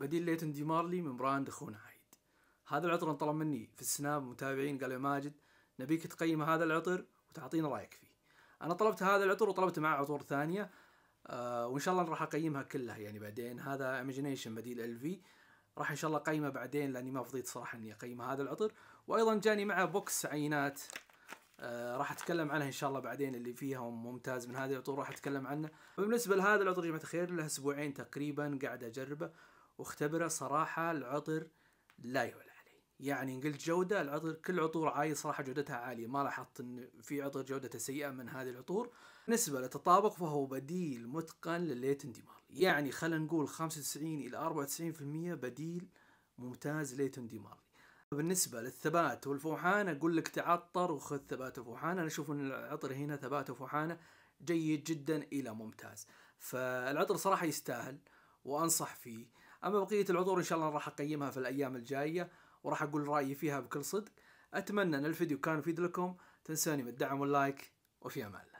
بديل ليتن دي مارلي من براند اخونا عيد هذا العطر انطلب مني في السناب متابعين قالوا يا ماجد نبيك تقيم هذا العطر وتعطينا رايك فيه انا طلبت هذا العطر وطلبت معه عطور ثانيه آه وان شاء الله راح اقيمها كلها يعني بعدين هذا ايماجينيشن بديل ال في راح ان شاء الله اقيمه بعدين لاني ما فضيت صراحه اني اقيم هذا العطر وايضا جاني معه بوكس عينات آه راح اتكلم عنها ان شاء الله بعدين اللي فيها ممتاز من هذه العطور راح اتكلم عنه بالنسبه لهذا العطر يا جماعه الخير له اسبوعين تقريبا قاعد اجربه واختبره صراحة العطر لا يعلى عليه يعني إن قلت جودة العطر كل عطور عالية صراحة جودتها عالية ما لاحظت إن في عطر جودته سيئة من هذه العطور بالنسبة للتطابق فهو بديل متقن لليتن اندمار يعني خلينا نقول 95 إلى 94% بديل ممتاز ليت اندمار بالنسبة للثبات والفوحانة أقول لك تعطر وخذ ثبات وفوحانة أنا أشوف أن العطر هنا ثبات وفوحانة جيد جدا إلى ممتاز فالعطر صراحة يستاهل وأنصح فيه اما بقيه العطور ان شاء الله راح اقيمها في الايام الجايه وراح اقول رايي فيها بكل صدق اتمنى ان الفيديو كان يفيد لكم تنسوني بالدعم واللايك وفي امان